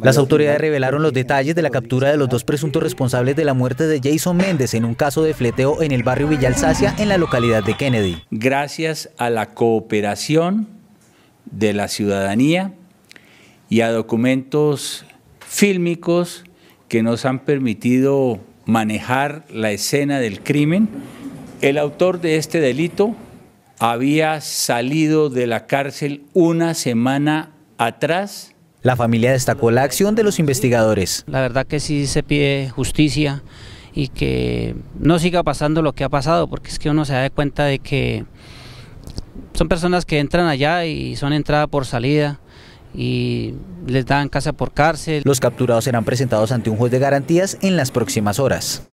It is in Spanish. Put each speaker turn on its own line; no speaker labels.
Las autoridades revelaron los detalles de la captura de los dos presuntos responsables de la muerte de Jason Méndez en un caso de fleteo en
el barrio Villalsacia, en la localidad de Kennedy. Gracias a la cooperación de la ciudadanía y a documentos fílmicos que nos han permitido manejar la escena del crimen, el autor de este delito había salido de la cárcel una semana atrás
la familia destacó la acción de los investigadores.
La verdad que sí se pide justicia y que no siga pasando lo que ha pasado, porque es que uno se da cuenta de que son personas que entran allá y son entrada por salida y les dan casa por cárcel.
Los capturados serán
presentados ante un juez de garantías en las próximas horas.